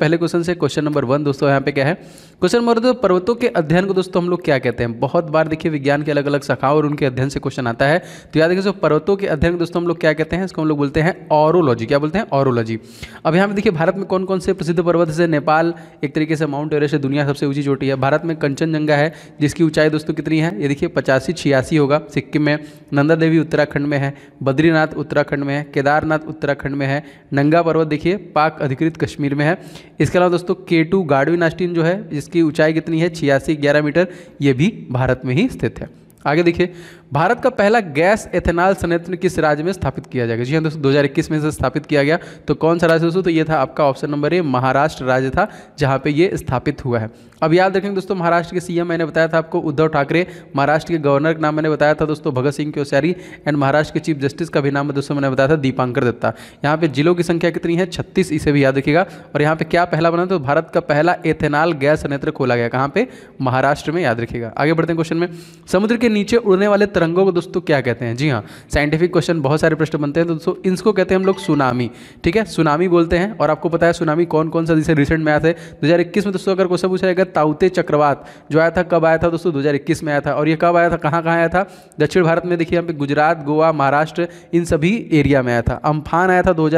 पहले क्वेश्चन से question number one दोस्तों यहाँ पे क्या है क्वेश्चन नंबर दो पर्वतों के अध्ययन को दोस्तों हम लोग क्या कहते हैं बहुत बार देखिए विज्ञान के अलग अलग शाखाओं और उनके अध्ययन से क्वेश्चन आता है तो याद रखिए पर्वतों के अध्ययन दोस्तों हम लोग क्या कहते हैं इसको हम लोग बोलते हैं औरोलॉजी क्या बोलते हैं ऑरोलॉजी अब यहाँ पे देखिए भारत में कौन कौन से प्रसिद्ध पर्वत जैसे नेपाल एक तरीके से माउंट एवरेस्ट दुनिया सबसे ऊंची चोटी है भारत में कंचनजंगा है जिसकी ऊंचाई दोस्तों कितनी है ये देखिए पचासी छियासी होगा सिक्किम में नंदा देवी उत्तराखंड में है बद्रीनाथ उत्तराखंड में है केदारनाथ उत्तराखंड में है नंगा पर्वत देखिए पाक अधिकृत कश्मीर में है इसके अलावा दोस्तों के टू गार्डविन आस्टिन जो है जिसकी ऊंचाई कितनी है छियासी ग्यारह मीटर ये भी भारत में ही स्थित है आगे देखिए भारत का पहला गैस एथेनॉल संयंत्र किस राज्य में स्थापित किया जाएगा जी हाँ दोस्तों 2021 में इसे स्थापित किया गया तो कौन सा राज्य दोस्तों तो ये था आपका ऑप्शन नंबर ए महाराष्ट्र राज्य था जहाँ पे ये स्थापित हुआ है अब याद रखेंगे दोस्तों महाराष्ट्र के सीएम मैंने बताया था आपको उद्धव ठाकरे महाराष्ट्र के गवर्नर का नाम मैंने बताया था दोस्तों भगत सिंह कोश्यारी एंड महाराष्ट्र के चीफ जस्टिस का भी नाम दोस्तों मैंने बताया था दीपांकर दत्ता यहाँ पे जिलों की संख्या कितनी है छत्तीस इसे भी याद रखिएगा और यहाँ पे क्या पहला बना तो भारत का पहला एथेनॉल गैस संयंत्र खोला गया कहाँ पे महाराष्ट्र में याद रखिएगा आगे बढ़ते हैं क्वेश्चन में समुद्र के नीचे उड़ने वाले तरंगों को दोस्तों क्या कहते हैं जी हाँ साइंटिफिक क्वेश्चन बहुत सारे प्रश्न बनते हैं तो दोस्तों इनको कहते हैं हम लोग सुनामी ठीक है सुनामी बोलते हैं और आपको पता है सुनामी कौन कौन सा जिसे रिसेंट में आया था दो में दोस्तों अगर क्वेश्चन पूछा जाएगा ताउते चक्रवात जो आया था कब आया था दोस्तों दो में आया था और यह कब आया था कहाँ कहाँ आया था दक्षिण भारत में देखिए यहाँ पे गुजरात गोवा महाराष्ट्र इन सभी एरिया में आया था अम्फान आया था दो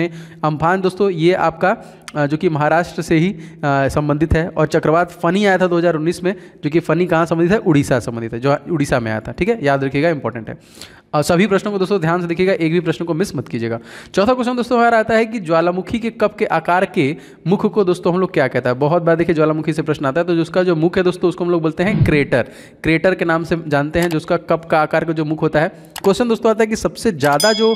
में अम्फान दोस्तों ये आपका जो कि महाराष्ट्र से ही संबंधित है और चक्रवात फनी आया था 2019 में जो कि फनी कहाँ संबंधित है उड़ीसा संबंधित है जो उड़ीसा में आया था ठीक है याद रखिएगा इंपॉर्टेंट है और सभी प्रश्नों को दोस्तों ध्यान से देखिएगा एक भी प्रश्न को मिस मत कीजिएगा चौथा क्वेश्चन दोस्तों हमारा आता है कि ज्वालामुखी के कप के आकार के मुख को दोस्तों हम लोग क्या कहता है बहुत बार देखिए ज्वालामुखी से प्रश्न आता है तो जिसका जो मुख है दोस्तों उसको हम लोग बोलते हैं क्रेटर क्रेटर के नाम से जानते हैं जिसका कप का आकार का जो मुख होता है क्वेश्चन दोस्तों आता है कि सबसे ज़्यादा जो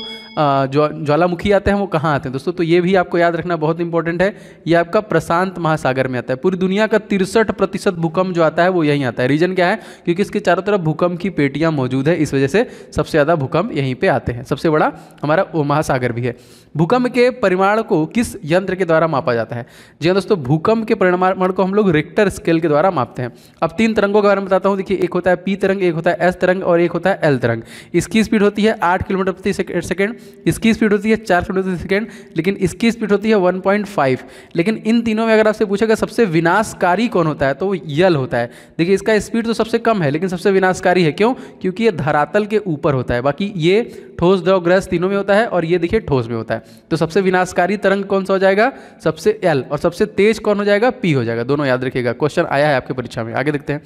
ज्वालामुखी आते हैं वो कहाँ आते हैं दोस्तों तो ये भी आपको याद रखना बहुत इंपॉर्टेंट है ये आपका प्रशांत महासागर में आता है पूरी दुनिया का तिरसठ प्रतिशत भूकंप जो आता है वो यहीं आता है रीजन क्या है क्योंकि इसके चारों तरफ भूकंप की पेटियाँ मौजूद है इस वजह से सबसे ज़्यादा भूकंप यहीं पर आते हैं सबसे बड़ा हमारा महासागर भी है भूकंप के परिमाण को किस यंत्र के द्वारा मापा जाता है जी हाँ दोस्तों भूकंप के परिमाण को हम लोग रिक्टर स्केल के द्वारा मापते हैं अब तीन तरंगों के बारे में बताता हूँ देखिए एक होता है पी तरंग एक होता है एस तरंग और एक होता है एल तरंग इसकी स्पीड होती है आठ किलोमीटर प्रति सेकेंड इसकी स्पीड होती है चार किलोमीटर प्रति सेकेंड लेकिन इसकी स्पीड होती है वन लेकिन इन तीनों में अगर आपसे पूछा गया सबसे विनाशकारी कौन होता है तो यल होता है देखिए इसका स्पीड तो सबसे कम है लेकिन सबसे विनाशकारी है क्यों क्योंकि ये धरातल के ऊपर होता है बाकी ये ठोस द्रव ग्रह तीनों में होता है और ये देखिए ठोस में होता है है तो सबसे विनाशकारी तरंग कौन सा हो जाएगा सबसे एल और सबसे तेज कौन हो जाएगा पी हो जाएगा दोनों याद रखिएगा क्वेश्चन आया है आपके परीक्षा में आगे देखते हैं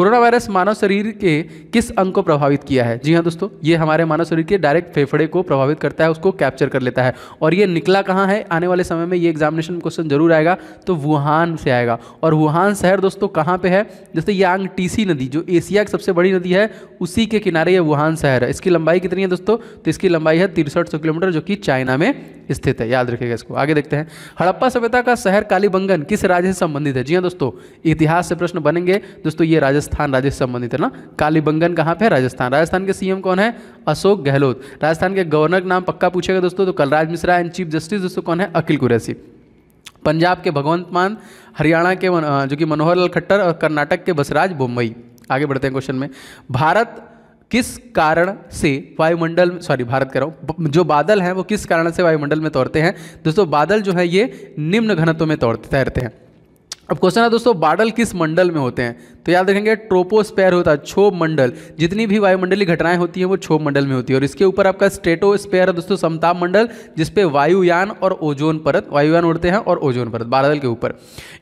कोरोना वायरस मानव शरीर के किस अंग को प्रभावित किया है जी हाँ दोस्तों ये हमारे मानव शरीर के डायरेक्ट फेफड़े को प्रभावित करता है उसको कैप्चर कर लेता है और ये निकला कहाँ है आने वाले समय में ये एग्जामिनेशन क्वेश्चन जरूर आएगा तो वुहान से आएगा और वुहान शहर दोस्तों कहाँ पर है जैसे यांग टीसी नदी जो एशिया की सबसे बड़ी नदी है उसी के किनारे ये वुहान शहर है इसकी लंबाई कितनी है दोस्तों तो इसकी लंबाई है तिरसठ किलोमीटर जो कि चाइना में में स्थित है याद रखिएगा इसको आगे देखते हैं हड़प्पा सभ्यता का शहर कालीबंगन किस राज्य से संबंधित है जी हाँ दोस्तों इतिहास से प्रश्न बनेंगे दोस्तों ये राजस्थान राज्य से संबंधित है ना कालीबंगन कहाँ पे है राजस्थान राजस्थान के सीएम कौन है अशोक गहलोत राजस्थान के गवर्नर का नाम पक्का पूछेगा दोस्तों तो Kalraj Mishra and chief justice दोस्तों कौन है अखिल कुरैसी पंजाब के भगवंत मान हरियाणा के जो कि मनोहर लाल खट्टर और कर्नाटक के बसराज बोम्बई आगे बढ़ते हैं क्वेश्चन में भारत किस कारण से वायुमंडल सॉरी भारत कह रहा हूँ जो बादल हैं वो किस कारण से वायुमंडल में तोड़ते हैं दोस्तों बादल जो है ये निम्न घनत्व में तोड़ते तैरते हैं अब क्वेश्चन है दोस्तों बादल किस मंडल में होते हैं तो याद रखेंगे ट्रोपोस्पेयर होता है छोभ मंडल जितनी भी वायुमंडलीय घटनाएं होती हैं वो छोभ मंडल में होती है और इसके ऊपर आपका स्पेयर है दोस्तों समताप मंडल जिसपे वायुयान और ओजोन परत वायुयान उड़ते हैं और ओजोन परत बादल के ऊपर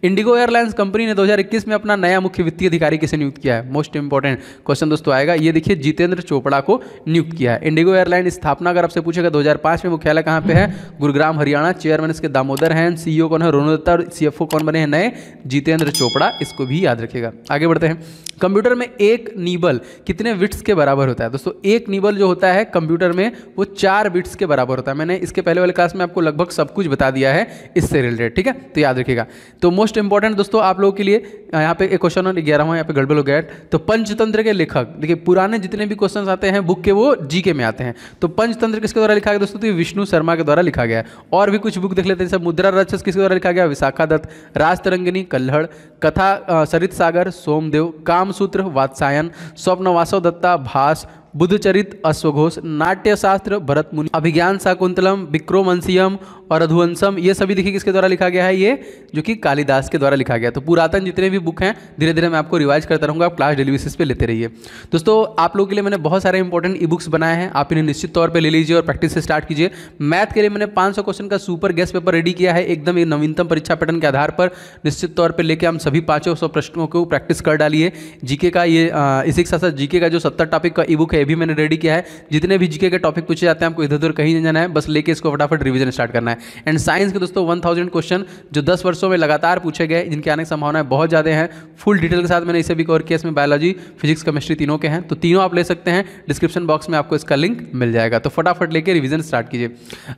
इंडिगो एयरलाइंस कंपनी ने दो में अपना नया मुख्य वित्तीय अधिकारी किसे नियुक्त किया है मोस्ट इंपॉर्टेंट क्वेश्चन दोस्तों आएगा ये देखिए जितेंद्र चोपड़ा को नियुक्त किया है इंडिगो एयरलाइन स्थापना अगर आपसे पूछेगा दो में मुख्यालय कहाँ पे है गुरुग्राम हरियाणा चेयरमैन इसके दामोदर हैं सीईओ कौन है रोनोदत्ता और सीएफओ कौन बने हैं नए जितेंद्र चोपड़ा इसको भी याद रखेगा आगे बढ़ते हैं कंप्यूटर में एक नीबल कितने बिट्स के बराबर होता है दोस्तों एक नीबल जो होता है कंप्यूटर में वो चार बिट्स के बराबर होता है मैंने इसके पहले वाले क्लास में आपको लगभग सब कुछ बता दिया है इससे रिलेटेड ठीक है तो याद रखिएगा तो मोस्ट इंपॉर्टेंट दोस्तों आप लोगों के लिए यहाँ पे एक क्वेश्चन और ग्यारह यहाँ पे गड़बड़ हो गया तो पंचतंत्र के लेखक देखिए पुराने जितने भी क्वेश्चन आते हैं बुक के वो जी में आते हैं तो पंचतंत्र किसके द्वारा लिखा गया दोस्तों तो विष्णु शर्मा के द्वारा लिखा गया और भी कुछ बुक देख लेते हैं जैसे मुद्रा रक्षस किसके द्वारा लिखा गया विशाखा दत्त राज कल्हड़ कथा सरित सागर सोमदेव काम कामसूत्र वात्सायन स्वप्नवासव दत्ता भास बुद्धचरित अश्वघोष नाट्यशास्त्र भरत मुनि अभिज्ञान शाकुंतलम विक्रोमंशियम और रघुवंशम ये सभी देखिए किसके द्वारा लिखा गया है ये जो कि कालिदास के द्वारा लिखा गया तो पुरातन जितने भी बुक हैं धीरे धीरे मैं आपको रिवाइज करता रहूँगा आप क्लास डेली बेसिस पर लेते रहिए दोस्तों आप लोगों के लिए मैंने बहुत सारे इंपॉर्टेंट ई बुक्स बनाए हैं आप इन्हें निश्चित तौर पर ले लीजिए और प्रैक्टिस से स्टार्ट कीजिए मैथ के लिए मैंने पाँच क्वेश्चन का सुपर गेस्ट पेपर रेडी किया है एकदम ये नवीनतम परीक्षा पैटर्न के आधार पर निश्चित तौर पर लेकर हम सभी पाँचों सौ प्रश्नों को प्रैक्टिस कर डालिए जीके का ये इसी के साथ साथ जीके का जो सत्तर टॉपिक का ई बुक है ये भी मैंने रेडी किया है जितने भी जीके के टॉपिक पूछे जाते हैं आपको इधर उधर कहीं नहीं जाना है बस लेके इसको फटाफट रिविजन स्टार्ट करना है एंड साइंस के दोस्तों वन थाउजेंड क्वेश्चन जो दस वर्षों में लगातार पूछे गए जिनके आने की संभावनाएं बहुत ज़्यादा हैं फुल डिटेल के साथ मैंने इसे भी कवर किया इसमें बायोलॉजी फिजिक्स केमिस्ट्री तीनों के हैं तो तीनों आप ले सकते हैं डिस्क्रिप्शन बॉक्स में आपको इसका लिंक मिल जाएगा तो फटाफट लेकर रिविजन स्टार्ट कीजिए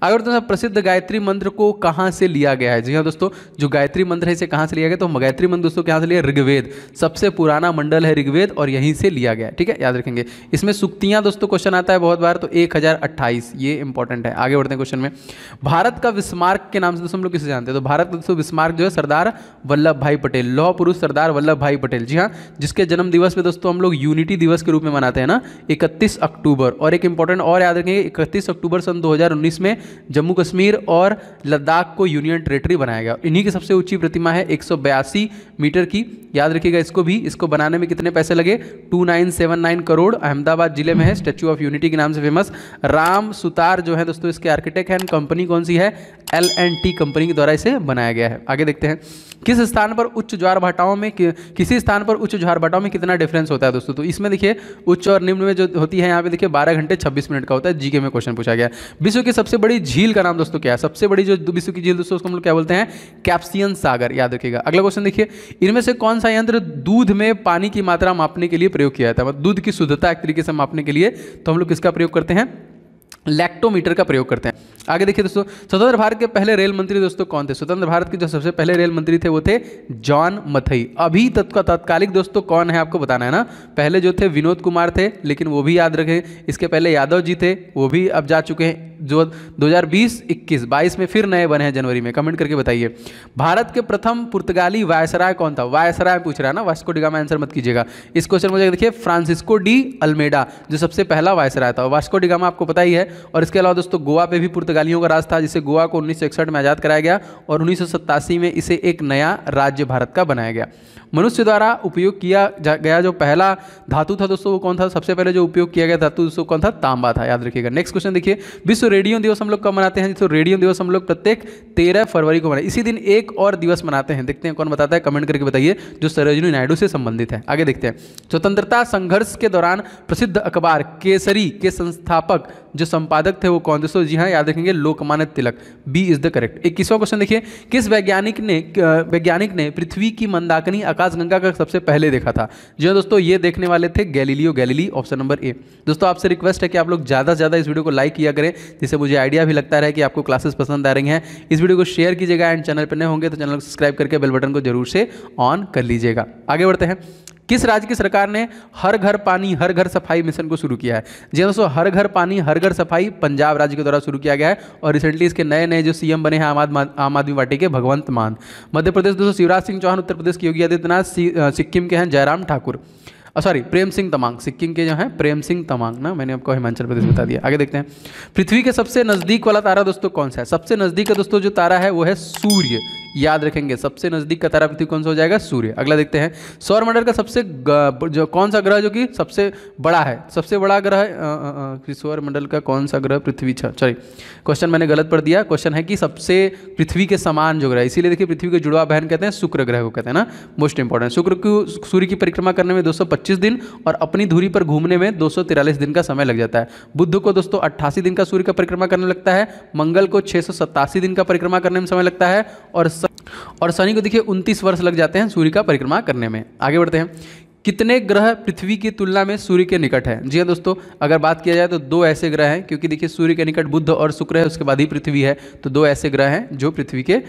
अगर दोस्तों प्रसिद्ध गायत्री मंत्र को कहाँ से लिया गया है जी हाँ दोस्तों जो गायत्री मंत्र है इसे कहाँ से लिया गया तो गायत्री मंत्र दोस्तों कहाँ से लिया ऋग्वेद सबसे पुराना मंडल है ऋग्वेद और यहीं से लिया गया ठीक है याद रखेंगे इसमें सुक्तियां दोस्तों क्वेश्चन आता है बहुत बार तो एक ये इंपॉर्टेंट है आगे बढ़ते हैं क्वेश्चन में भारत का विस्मार्क के नाम से दोस्तों हम लोग किसे जानते हैं तो भारत का दोस्तों विस्मार्क जो है सरदार वल्लभ भाई पटेल लौह पुरुष सरदार वल्लभ भाई पटेल जी हाँ जिसके जन्म दिवस में दोस्तों हम लोग यूनिटी दिवस के रूप में मनाते हैं ना इकतीस अक्टूबर और एक इंपॉर्टेंट और याद रखेंगे इकतीस अक्टूबर सन 2019 में जम्मू कश्मीर और लद्दाख को यूनियन टेरेटरी बनाया गया इन्हीं की सबसे ऊंची प्रतिमा है एक मीटर की याद रखिएगा इसको भी इसको बनाने में कितने पैसे लगे 2979 करोड़ अहमदाबाद जिले में है स्टैचू ऑफ यूनिटी के नाम से फेमस राम सुतार जो है दोस्तों इसके आर्किटेक्ट हैं कंपनी कौन सी है एल एंड टी कंपनी के द्वारा इसे बनाया गया है आगे देखते हैं किस स्थान पर उच्च ज्वार भाटाओं में कि, किसी स्थान पर उच्च ज्वार भाटाओं में कितना डिफरेंस होता है दोस्तों तो इसमें देखिए उच्च और निम्न में जो होती है यहाँ पे देखिए 12 घंटे 26 मिनट का होता है जीके में क्वेश्चन पूछा गया विश्व की सबसे बड़ी झील का नाम दोस्तों क्या है सबसे बड़ी जो विश्व की झील दोस्तों उसको हम लोग क्या बोलते हैं कैप्सियन सागर याद रखिएगा अगला क्वेश्चन देखिए इनमें से कौन सा यंत्र दूध में पानी की मात्रा मापने के लिए प्रयोग किया जाता है मतलब दूध की शुद्धता एक तरीके से मापने के लिए तो हम लोग किसका प्रयोग करते हैं लैक्टोमीटर का प्रयोग करते हैं आगे देखिए दोस्तों स्वतंत्र भारत के पहले रेल मंत्री दोस्तों कौन थे स्वतंत्र भारत के जो सबसे पहले रेल मंत्री थे वो थे जॉन मथई अभी तत्का तत्कालिक दोस्तों कौन है आपको बताना है ना पहले जो थे विनोद कुमार थे लेकिन वो भी याद रखें इसके पहले यादव जी थे वो भी अब जा चुके हैं जो 2020 21 बाईस में फिर नए बने हैं जनवरी में कमेंट करके बताइए भारत के प्रथम पुर्तगाली वायसराय कौन था वायसराय पूछ रहा है ना वास्को डिगामा आंसर मत कीजिएगा इस क्वेश्चन में देखिए फ्रांसिस्को डी अल्मेडा जो सबसे पहला वायसराय था वास्को डिगामा आपको पता ही है और इसके अलावा दोस्तों गोवा पे भी पुर्तगालियों का राज था जिसे गोवा को उन्नीस में आज़ाद कराया गया और उन्नीस में इसे एक नया राज्य भारत का बनाया गया मनुष्य द्वारा उपयोग किया गया जो पहला धातु था दोस्तों वो कौन था सबसे पहले जो उपयोग किया गया धातु दोस्तों कौन था तांबा था याद रखिएगा नेक्स्ट क्वेश्चन देखिए विश्व रेडियो दिवस हम लोग कब मनाते हैं जिसको रेडियो दिवस हम लोग प्रत्येक तेरह फरवरी को मनाते इसी दिन एक और दिवस मनाते हैं देखते हैं कौन बताता है कमेंट करके बताइए जो सरोजनी नायडू से संबंधित है आगे देखते हैं स्वतंत्रता संघर्ष के दौरान प्रसिद्ध अखबार केसरी के संस्थापक जो संपादक थे वो कौन थे जी हाँ याद रखेंगे Lokmanya Tilak B is the correct इक्कीसवां क्वेश्चन देखिए किस वैज्ञानिक ने वैज्ञानिक ने पृथ्वी की मंदाकिनी आकाशगंगा का सबसे पहले देखा था जी हाँ दोस्तों ये देखने वाले थे Galileo Galilei option number A दोस्तों आपसे रिक्वेस्ट है कि आप लोग ज़्यादा से ज़्यादा इस वीडियो को लाइक किया करें जिससे मुझे आइडिया भी लगता रहे कि आपको क्लासेस पसंद आ रही हैं इस वीडियो को शेयर कीजिएगा एंड चैनल पर नए होंगे तो चैनल को सब्सक्राइब करके बेल बटन को जरूर से ऑन कर लीजिएगा आगे बढ़ते हैं किस राज्य की सरकार ने हर घर पानी हर घर सफाई मिशन को शुरू किया है जी हाँ दोस्तों हर घर पानी हर घर सफाई पंजाब राज्य के द्वारा शुरू किया गया है और रिसेंटली इसके नए नए जो सीएम बने हैं आम आम आदमी पार्टी के भगवंत मान मध्य प्रदेश दोस्तों शिवराज सिंह चौहान उत्तर प्रदेश के योगी आदित्यनाथ सिक्किम के हैं जयराम ठाकुर सॉरी प्रेम सिंह तमांग सिक्किम के जो है प्रेम सिंह तमांग ना मैंने आपको हिमाचल प्रदेश बता दिया आगे देखते हैं पृथ्वी के सबसे नज़दीक वाला तारा दोस्तों कौन सा है सबसे नज़दीक का दोस्तों जो तारा है वो है सूर्य याद रखेंगे सबसे नज़दीक का तारा पृथ्वी कौन सा हो जाएगा सूर्य अगला देखते हैं सौर मंडल का सबसे जो कौन सा ग्रह जो कि सबसे बड़ा है सबसे बड़ा ग्रह सौर मंडल का कौन सा ग्रह पृथ्वी सॉरी क्वेश्चन मैंने गलत पढ़ दिया क्वेश्चन है कि सबसे पृथ्वी के समान जो ग्रह इसीलिए देखिए पृथ्वी के जुड़वा बहन कहते हैं शुक्र ग्रह को कहते हैं ना मोस्ट इंपॉर्टेंट शुक्र को सूर्य की परिक्रमा करने में दो पच्चीस दिन और अपनी धुरी पर घूमने में दो दिन का समय लग जाता है बुद्ध को दोस्तों अट्ठासी दिन का सूर्य का परिक्रमा करने लगता है मंगल को छः दिन का परिक्रमा करने में समय लगता है और और शनि को देखिए उनतीस वर्ष लग जाते हैं सूर्य का परिक्रमा करने में आगे बढ़ते हैं कितने ग्रह पृथ्वी की तुलना में सूर्य के निकट है जी हाँ दोस्तों अगर बात किया जाए तो दो ऐसे ग्रह हैं क्योंकि देखिए सूर्य के निकट बुद्ध और शुक्र है उसके बाद ही पृथ्वी है तो दो ऐसे ग्रह हैं जो पृथ्वी के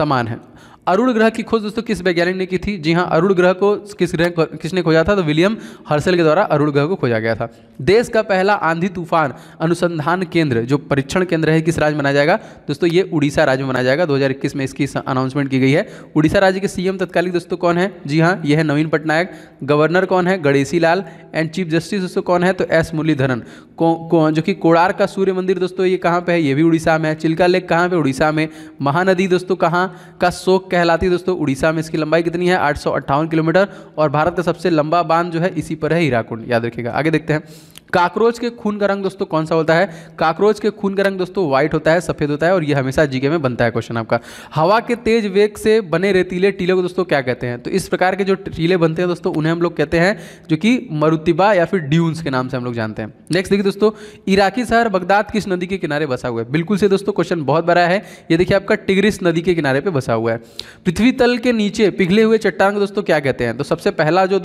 समान हैं अरुण ग्रह की खोज दोस्तों किस वैज्ञानिक ने की थी जी हाँ अरुण ग्रह को किस ग्रह किसने खोजा था तो विलियम हर्सल के द्वारा अरुण ग्रह को खोजा गया था देश का पहला आंधी तूफान अनुसंधान केंद्र जो परीक्षण केंद्र है किस राज्य में मनाया जाएगा दोस्तों ये उड़ीसा राज्य में मनाया जाएगा दो में इसकी अनाउंसमेंट की गई है उड़ीसा राज्य के सीएम तत्कालीन दोस्तों कौन है जी हाँ यह है नवीन पटनायक गवर्नर कौन है Ganeshi Lal and chief justice दोस्तों कौन है तो एस मुरलीधरन जो कि कोड़ार का सूर्य मंदिर दोस्तों ये कहाँ पर है ये भी उड़ीसा में है चिल्का लेक कहाँ पर उड़ीसा में महानदी दोस्तों कहाँ का शोक कहलाती है दोस्तों उड़ीसा में इसकी लंबाई कितनी है आठ किलोमीटर और भारत का सबसे लंबा बांध जो है इसी पर है हीराकुंड याद रखिएगा आगे देखते हैं काकरोच के खून का रंग दोस्तों कौन सा होता है काकरोच के खून का रंग दोस्तों व्हाइट होता है सफेद होता है और ये हमेशा जीके में बनता है क्वेश्चन आपका हवा के तेज वेग से बने रेतीले टीले को दोस्तों क्या कहते हैं तो इस प्रकार के जो टीले बनते हैं दोस्तों उन्हें हम लोग कहते हैं जो कि मरुतिबा या फिर ड्यून्स के नाम से हम लोग जानते हैं नेक्स्ट देखिए दोस्तों इराकी शहर बगदाद किस नदी के किनारे बसा हुआ है बिल्कुल से दोस्तों क्वेश्चन बहुत बड़ा है ये देखिए आपका टिग्रिस नदी के किनारे पर बसा हुआ है पृथ्वी तल के नीचे पिघले हुए चट्टान को दोस्तों क्या कहते हैं तो सबसे पहला जो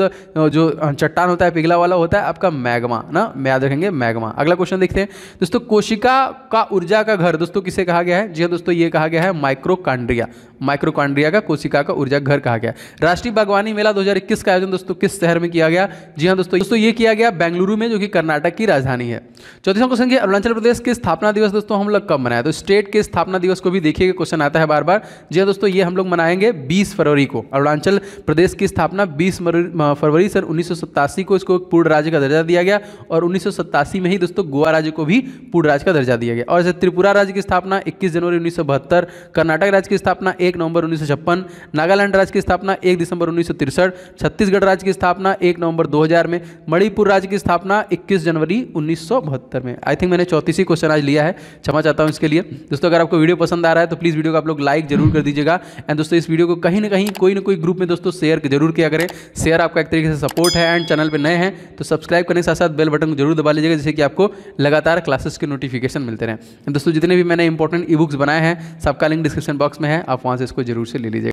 जो चट्टान होता है पिघला वाला होता है आपका मैगमा ना में याद रखेंगे मैग्मा अगला क्वेश्चन देखते हैं दोस्तों कोशिका का ऊर्जा का घर दोस्तों किसे कहा गया है जी हाँ दोस्तों ये कहा गया है माइक्रोकांड्रिया माइक्रोकांड्रिया का कोशिका का ऊर्जा घर कहा गया राष्ट्रीय बागवानी मेला दो का आयोजन दोस्तों किस शहर में किया गया जी हाँ दोस्तों दोस्तों ये किया गया बेंगलुरु में जो कि कर्नाटक की राजधानी है चौतीसवा क्वेश्चन की अरुणाचल प्रदेश के स्थापना दिवस दोस्तों हम लोग कब मनाया तो स्टेट के स्थापना दिवस को भी देखिएगा क्वेश्चन आता है बार बार जी हाँ दोस्तों ये हम लोग मनाएंगे बीस फरवरी को अरुणाचल प्रदेश की स्थापना बीस फरवरी सन उन्नीस को इसको पूर्ण राज्य का दर्जा दिया गया और और उन्नीस में ही दोस्तों गोवा राज्य को भी पूर्ण राज्य का दर्जा दिया गया और जैसे त्रिपुरा राज्य की स्थापना इक्कीस जनवरी उन्नीस कर्नाटक राज्य की स्थापना एक नवंबर उन्नीस नागालैंड राज्य की स्थापना एक दिसंबर उन्नीस छत्तीसगढ़ राज्य की स्थापना एक नवंबर 2000 में मणिपुर राज्य की स्थापना 21 जनवरी उन्नीस में आई थिंक मैंने ही क्वेश्चन आज लिया है क्षमा चाहता हूँ इसके लिए दोस्तों अगर आपको वीडियो पसंद आ रहा है तो प्लीज़ वीडियो को आप लोग लाइक जरूर कर दीजिएगा एंड दोस्तों इस वीडियो को कहीं ना कहीं कोई ना कोई ग्रुप में दोस्तों शेयर जरूर किया करें शेयर आपका एक तरीके से सपोर्ट है एंड चैनल पर नए हैं तो सब्सक्राइब करने के साथ साथ बेल बटन जरूर दबा लीजिएगा जिससे कि आपको लगातार क्लासेस के नोटिफिकेशन मिलते रहे दोस्तों जितने भी मैंने इंपॉर्टेंट ई बुक्स बनाए हैं सबका लिंक डिस्क्रिप्शन बॉक्स में है आप वहाँ से इसको जरूर से ले लीजिएगा